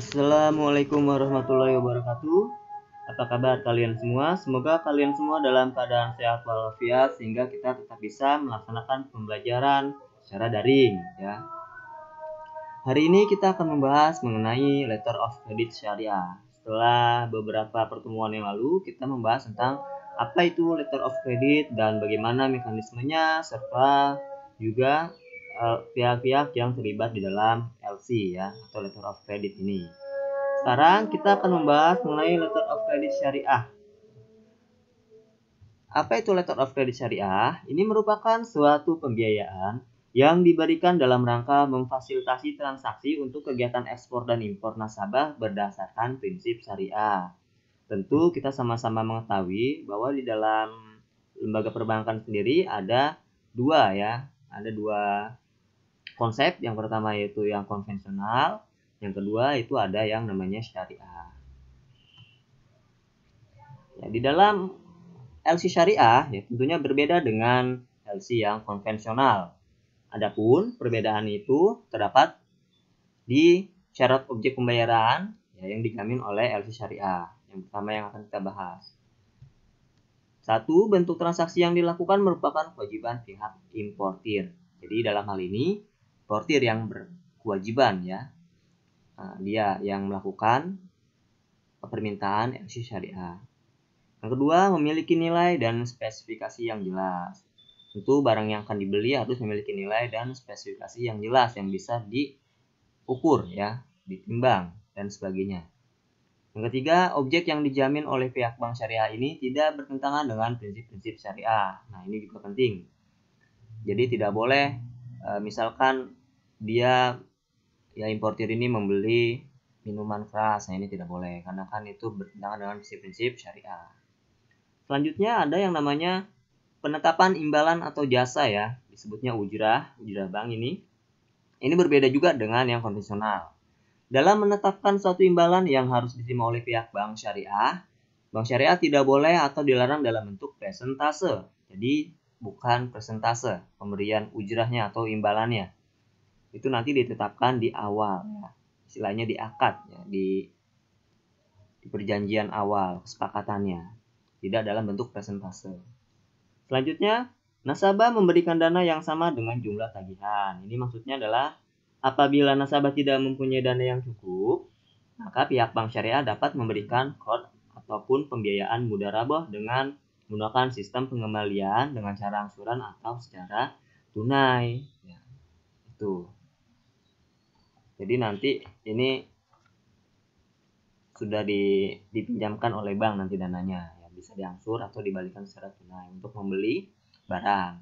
Assalamualaikum warahmatullahi wabarakatuh. Apa kabar kalian semua? Semoga kalian semua dalam keadaan sehat walafiat sehingga kita tetap bisa melaksanakan pembelajaran secara daring ya. Hari ini kita akan membahas mengenai letter of credit syariah. Setelah beberapa pertemuan yang lalu kita membahas tentang apa itu letter of credit dan bagaimana mekanismenya serta juga Eh, pihak-pihak yang terlibat di dalam LC ya atau letter of credit ini. Sekarang kita akan membahas mengenai letter of credit syariah. Apa itu letter of credit syariah? Ini merupakan suatu pembiayaan yang diberikan dalam rangka memfasilitasi transaksi untuk kegiatan ekspor dan impor nasabah berdasarkan prinsip syariah. Tentu kita sama-sama mengetahui bahwa di dalam lembaga perbankan sendiri ada dua ya, ada dua konsep yang pertama yaitu yang konvensional yang kedua itu ada yang namanya syariah ya, di dalam LC syariah ya tentunya berbeda dengan LC yang konvensional adapun perbedaan itu terdapat di syarat objek pembayaran ya, yang dijamin oleh LC syariah yang pertama yang akan kita bahas satu, bentuk transaksi yang dilakukan merupakan kewajiban pihak importir. Jadi dalam hal ini, portir yang berkewajiban ya nah, dia yang melakukan permintaan LC syariah yang kedua memiliki nilai dan spesifikasi yang jelas tentu barang yang akan dibeli harus memiliki nilai dan spesifikasi yang jelas yang bisa diukur ya ditimbang dan sebagainya yang ketiga, objek yang dijamin oleh pihak bank syariah ini tidak bertentangan dengan prinsip-prinsip syariah. Nah, ini juga penting. Jadi tidak boleh eh, misalkan dia ya importir ini membeli minuman keras nah ini tidak boleh karena kan itu bertentangan dengan prinsip-prinsip syariah selanjutnya ada yang namanya penetapan imbalan atau jasa ya disebutnya ujrah ujrah bank ini ini berbeda juga dengan yang konvensional dalam menetapkan suatu imbalan yang harus diterima oleh pihak bank syariah bank syariah tidak boleh atau dilarang dalam bentuk presentase jadi bukan presentase pemberian ujrahnya atau imbalannya itu nanti ditetapkan di awal ya istilahnya di akad ya di, di perjanjian awal kesepakatannya tidak dalam bentuk presentase selanjutnya nasabah memberikan dana yang sama dengan jumlah tagihan ini maksudnya adalah apabila nasabah tidak mempunyai dana yang cukup maka pihak bank syariah dapat memberikan kod ataupun pembiayaan mudarabah dengan menggunakan sistem pengembalian dengan cara angsuran atau secara tunai ya, itu jadi nanti ini sudah di, dipinjamkan oleh bank nanti dananya ya bisa diangsur atau dibalikan secara tunai untuk membeli barang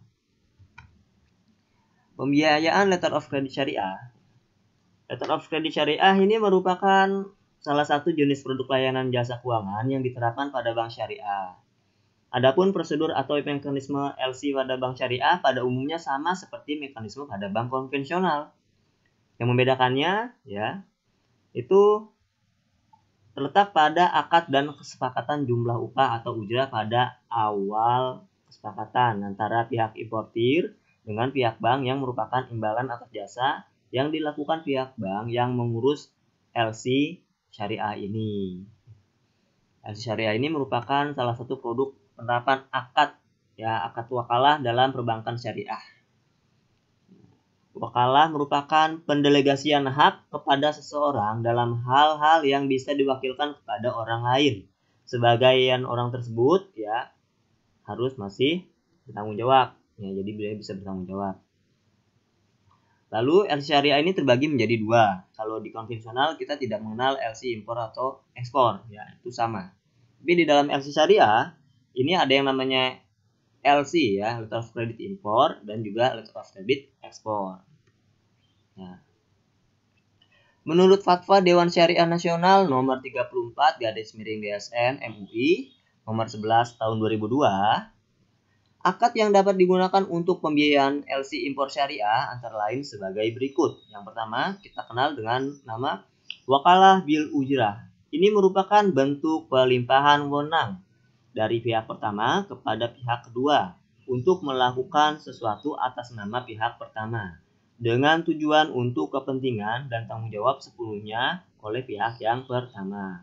pembiayaan letter of credit syariah letter of credit syariah ini merupakan salah satu jenis produk layanan jasa keuangan yang diterapkan pada bank syariah Adapun prosedur atau mekanisme LC pada bank syariah pada umumnya sama seperti mekanisme pada bank konvensional yang membedakannya ya itu terletak pada akad dan kesepakatan jumlah upah atau ujrah pada awal kesepakatan antara pihak importir dengan pihak bank yang merupakan imbalan atas jasa yang dilakukan pihak bank yang mengurus LC syariah ini. LC syariah ini merupakan salah satu produk penerapan akad ya akad wakalah dalam perbankan syariah. Wakalah merupakan pendelegasian hak kepada seseorang dalam hal-hal yang bisa diwakilkan kepada orang lain. Sebagian orang tersebut ya harus masih bertanggung jawab. Ya, jadi beliau bisa bertanggung jawab. Lalu LC syariah ini terbagi menjadi dua. Kalau di konvensional kita tidak mengenal LC impor atau ekspor, ya itu sama. Tapi di dalam LC syariah ini ada yang namanya LC ya, letter of credit impor dan juga letter of credit ekspor. Menurut fatwa Dewan Syariah Nasional nomor 34 garis miring DSN MUI nomor 11 tahun 2002, akad yang dapat digunakan untuk pembiayaan LC impor syariah antara lain sebagai berikut. Yang pertama, kita kenal dengan nama wakalah bil ujrah. Ini merupakan bentuk pelimpahan wewenang dari pihak pertama kepada pihak kedua untuk melakukan sesuatu atas nama pihak pertama dengan tujuan untuk kepentingan dan tanggung jawab sepenuhnya oleh pihak yang pertama.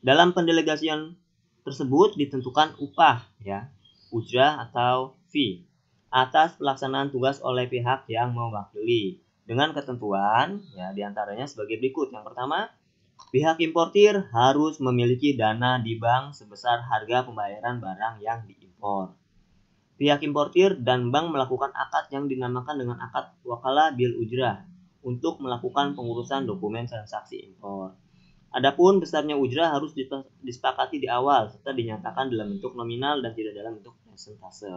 Dalam pendelegasian tersebut ditentukan upah ya, ujrah atau fee atas pelaksanaan tugas oleh pihak yang mewakili dengan ketentuan ya diantaranya sebagai berikut. Yang pertama, pihak importir harus memiliki dana di bank sebesar harga pembayaran barang yang diimpor. Pihak importir dan bank melakukan akad yang dinamakan dengan akad wakala bil ujrah untuk melakukan pengurusan dokumen transaksi impor. Adapun besarnya ujrah harus disepakati di awal serta dinyatakan dalam bentuk nominal dan tidak dalam bentuk persentase.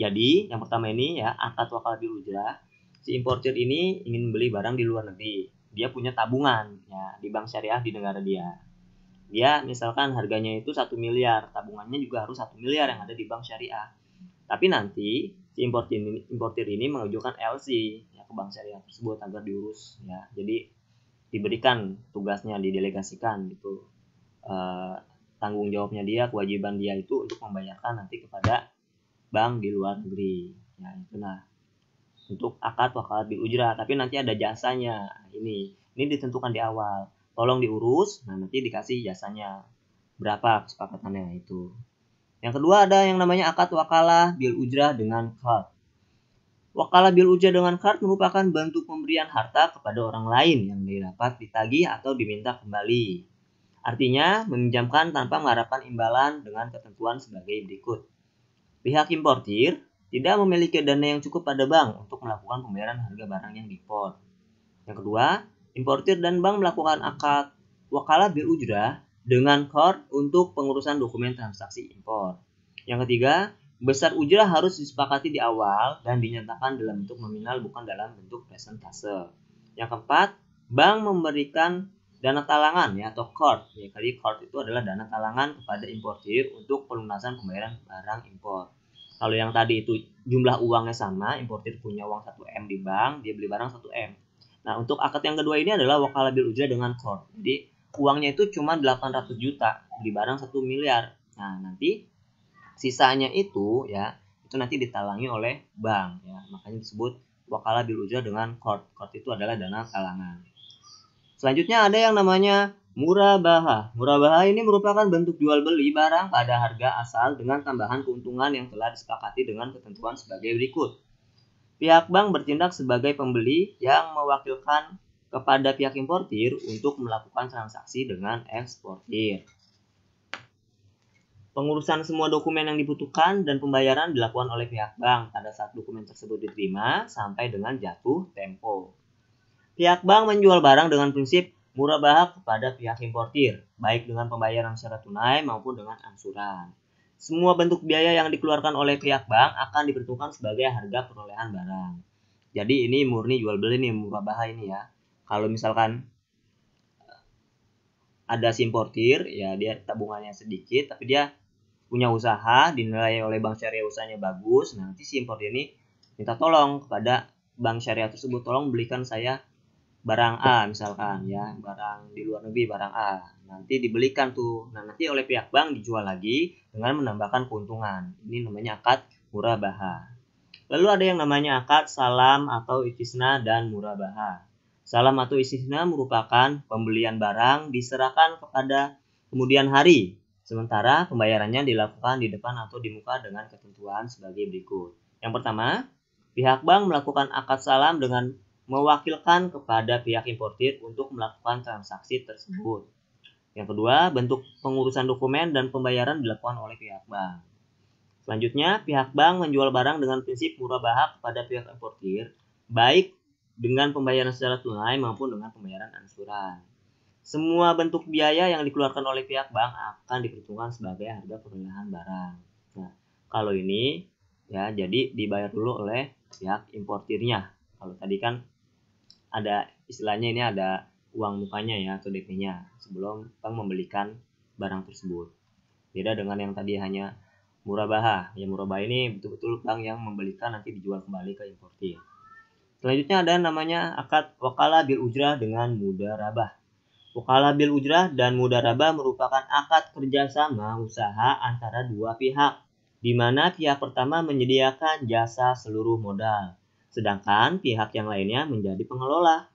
Jadi, yang pertama ini ya, akad wakala bil ujrah. Si importir ini ingin beli barang di luar negeri. Dia punya tabungan ya di bank syariah di negara dia. Dia misalkan harganya itu satu miliar, tabungannya juga harus satu miliar yang ada di bank syariah. Tapi nanti si importir ini, importir ini mengajukan LC ya, ke bank syariah tersebut agar diurus ya. Jadi diberikan tugasnya didelegasikan gitu E, tanggung jawabnya dia kewajiban dia itu untuk membayarkan nanti kepada bank di luar negeri ya itu nah untuk akad wakalat bil ujrah tapi nanti ada jasanya ini ini ditentukan di awal tolong diurus nah nanti dikasih jasanya berapa kesepakatannya itu yang kedua ada yang namanya akad wakalah bil ujrah dengan kard. Wakalah bil ujrah dengan kard merupakan bentuk pemberian harta kepada orang lain yang didapat ditagih atau diminta kembali. Artinya, meminjamkan tanpa mengharapkan imbalan dengan ketentuan sebagai berikut. Pihak importir tidak memiliki dana yang cukup pada bank untuk melakukan pembayaran harga barang yang diimpor. Yang kedua, importir dan bank melakukan akad wakalah bil ujrah dengan KOR untuk pengurusan dokumen transaksi impor. Yang ketiga, besar ujrah harus disepakati di awal dan dinyatakan dalam bentuk nominal bukan dalam bentuk presentase. Yang keempat, bank memberikan dana talangan ya atau CORT. Ya, kali itu adalah dana talangan kepada importir untuk pelunasan pembayaran barang impor. Kalau yang tadi itu jumlah uangnya sama, importir punya uang 1M di bank, dia beli barang 1M. Nah, untuk akad yang kedua ini adalah wakala bil ujrah dengan CORT. Jadi, uangnya itu cuma 800 juta di barang 1 miliar. Nah, nanti sisanya itu ya itu nanti ditalangi oleh bank ya. Makanya disebut wakala bil ujra dengan court. Court itu adalah dana talangan. Selanjutnya ada yang namanya murabaha. Murabaha ini merupakan bentuk jual beli barang pada harga asal dengan tambahan keuntungan yang telah disepakati dengan ketentuan sebagai berikut. Pihak bank bertindak sebagai pembeli yang mewakilkan kepada pihak importir untuk melakukan transaksi dengan eksportir. Pengurusan semua dokumen yang dibutuhkan dan pembayaran dilakukan oleh pihak bank pada saat dokumen tersebut diterima sampai dengan jatuh tempo. Pihak bank menjual barang dengan prinsip murah bahak kepada pihak importir, baik dengan pembayaran secara tunai maupun dengan angsuran. Semua bentuk biaya yang dikeluarkan oleh pihak bank akan diperhitungkan sebagai harga perolehan barang. Jadi ini murni jual beli nih murah bahak ini ya kalau misalkan eh, ada si importir ya dia tabungannya sedikit tapi dia punya usaha dinilai oleh bank syariah usahanya bagus nah, nanti si importir ini minta tolong kepada bank syariah tersebut tolong belikan saya barang A misalkan ya barang di luar negeri barang A nanti dibelikan tuh nah nanti oleh pihak bank dijual lagi dengan menambahkan keuntungan ini namanya akad murabaha lalu ada yang namanya akad salam atau ikisna dan murabaha Salam atau istisna merupakan pembelian barang diserahkan kepada kemudian hari, sementara pembayarannya dilakukan di depan atau di muka dengan ketentuan sebagai berikut. Yang pertama, pihak bank melakukan akad salam dengan mewakilkan kepada pihak importir untuk melakukan transaksi tersebut. Yang kedua, bentuk pengurusan dokumen dan pembayaran dilakukan oleh pihak bank. Selanjutnya, pihak bank menjual barang dengan prinsip murah bahak kepada pihak importir, baik dengan pembayaran secara tunai maupun dengan pembayaran angsuran. Semua bentuk biaya yang dikeluarkan oleh pihak bank akan diperhitungkan sebagai harga perolehan barang. Nah, kalau ini ya jadi dibayar dulu oleh pihak importirnya. Kalau tadi kan ada istilahnya ini ada uang mukanya ya atau DP-nya sebelum bank membelikan barang tersebut. Beda dengan yang tadi hanya murabaha. Yang murabaha ini betul-betul bank yang membelikan nanti dijual kembali ke importir. Selanjutnya ada namanya akad wakala bil ujrah dengan mudarabah. Wakala bil ujrah dan mudarabah merupakan akad kerjasama usaha antara dua pihak, di mana pihak pertama menyediakan jasa seluruh modal, sedangkan pihak yang lainnya menjadi pengelola.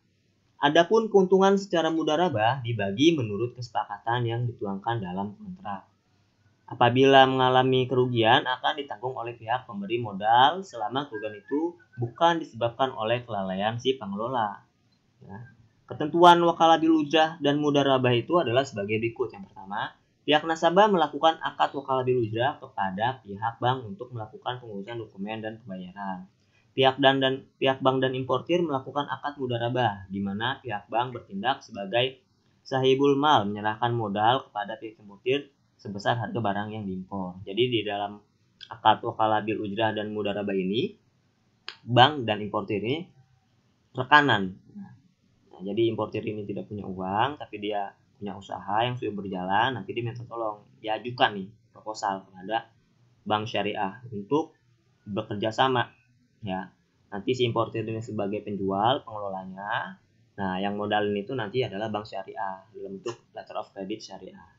Adapun keuntungan secara mudarabah dibagi menurut kesepakatan yang dituangkan dalam kontrak. Apabila mengalami kerugian akan ditanggung oleh pihak pemberi modal selama kerugian itu bukan disebabkan oleh kelalaian si pengelola. Ya. Ketentuan wakala dilujah dan mudarabah itu adalah sebagai berikut. Yang pertama, pihak nasabah melakukan akad wakala dilujah kepada pihak bank untuk melakukan pengurusan dokumen dan pembayaran. Pihak dan dan pihak bank dan importir melakukan akad mudarabah di mana pihak bank bertindak sebagai sahibul mal menyerahkan modal kepada pihak importir sebesar harga barang yang diimpor. Jadi di dalam akad wakalabil ujrah dan mudaraba ini bank dan importir ini rekanan. Nah, jadi importir ini tidak punya uang tapi dia punya usaha yang sudah berjalan nanti dia minta tolong diajukan nih proposal kepada bank syariah untuk bekerja sama ya nanti si importir ini sebagai penjual pengelolanya nah yang modal ini itu nanti adalah bank syariah dalam bentuk letter of credit syariah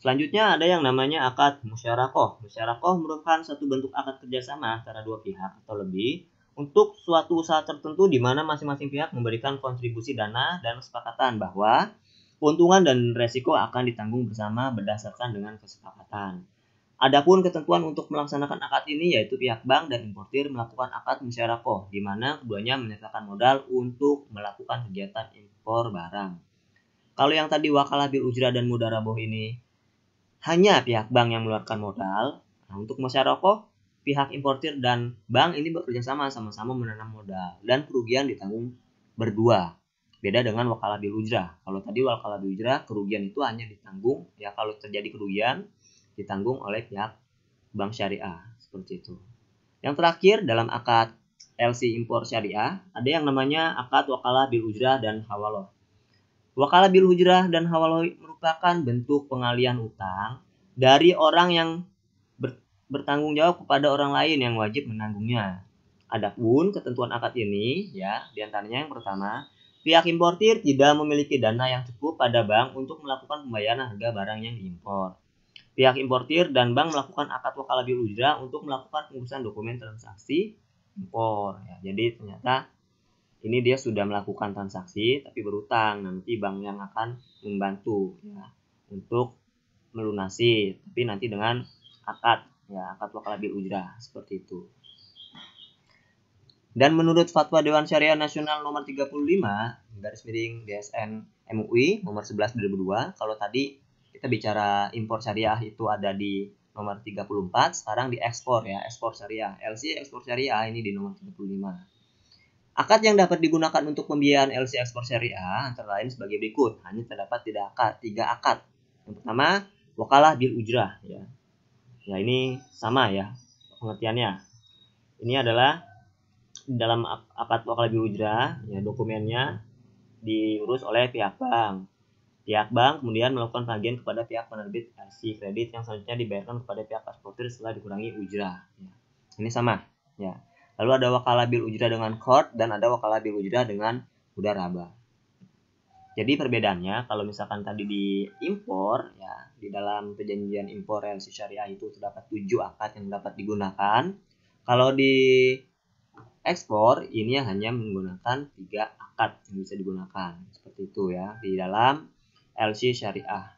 Selanjutnya ada yang namanya akad musyarakoh. Musyarakoh merupakan satu bentuk akad kerjasama antara dua pihak atau lebih untuk suatu usaha tertentu di mana masing-masing pihak memberikan kontribusi dana dan kesepakatan bahwa keuntungan dan resiko akan ditanggung bersama berdasarkan dengan kesepakatan. Adapun ketentuan untuk melaksanakan akad ini yaitu pihak bank dan importir melakukan akad musyarakoh di mana keduanya menyertakan modal untuk melakukan kegiatan impor barang. Kalau yang tadi wakalah bil ujra dan mudaraboh ini hanya pihak bank yang mengeluarkan modal. Nah, untuk masyarakat rokok, pihak importir dan bank ini bekerja sama sama-sama menanam modal dan kerugian ditanggung berdua. Beda dengan wakalah bilujrah. Kalau tadi wakalah bilujrah kerugian itu hanya ditanggung ya kalau terjadi kerugian ditanggung oleh pihak bank syariah seperti itu. Yang terakhir dalam akad LC impor syariah ada yang namanya akad wakalah bilujrah dan hawaloh. Wakala bil hujrah dan hawaloi merupakan bentuk pengalian utang dari orang yang bertanggung jawab kepada orang lain yang wajib menanggungnya. Adapun ketentuan akad ini ya diantaranya yang pertama pihak importir tidak memiliki dana yang cukup pada bank untuk melakukan pembayaran harga barang yang diimpor. Pihak importir dan bank melakukan akad wakala bil hujrah untuk melakukan pengurusan dokumen transaksi impor. Ya, jadi ternyata ini dia sudah melakukan transaksi tapi berutang nanti bank yang akan membantu iya. ya untuk melunasi tapi nanti dengan akad ya akad lebih ujrah seperti itu dan menurut fatwa Dewan Syariah Nasional nomor 35 dari miring DSN MUI nomor 11 2002 kalau tadi kita bicara impor syariah itu ada di nomor 34 sekarang di ekspor ya ekspor syariah LC ekspor syariah ini di nomor 35 Akad yang dapat digunakan untuk pembiayaan LC ekspor A antara lain sebagai berikut. Hanya terdapat tidak akad, tiga akad. Yang pertama, wakalah bil ujrah. Ya. ya ini sama ya pengertiannya. Ini adalah dalam akad wakalah bil ujrah, ya, dokumennya diurus oleh pihak bank. Pihak bank kemudian melakukan tagihan kepada pihak penerbit LC kredit yang selanjutnya dibayarkan kepada pihak eksportir setelah dikurangi ujrah. Ya. Ini sama. Ya. Lalu ada wakala bil ujra dengan kord dan ada wakala bil ujra dengan raba. Jadi perbedaannya kalau misalkan tadi di impor ya di dalam perjanjian impor LC syariah itu terdapat tujuh akad yang dapat digunakan. Kalau di ekspor ini hanya menggunakan tiga akad yang bisa digunakan seperti itu ya di dalam LC syariah.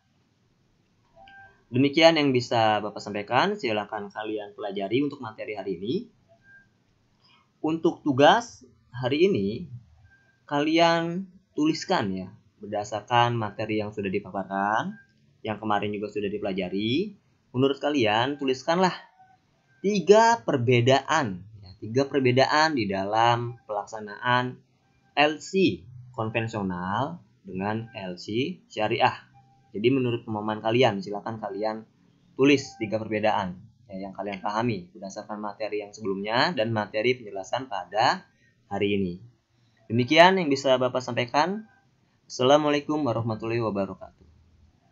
Demikian yang bisa Bapak sampaikan. Silakan kalian pelajari untuk materi hari ini. Untuk tugas hari ini kalian tuliskan ya berdasarkan materi yang sudah dipaparkan, yang kemarin juga sudah dipelajari. Menurut kalian tuliskanlah tiga perbedaan, ya, tiga perbedaan di dalam pelaksanaan LC konvensional dengan LC syariah. Jadi menurut pemahaman kalian, silakan kalian tulis tiga perbedaan ya, yang kalian pahami berdasarkan materi yang sebelumnya dan materi penjelasan pada hari ini. Demikian yang bisa Bapak sampaikan. Assalamualaikum warahmatullahi wabarakatuh.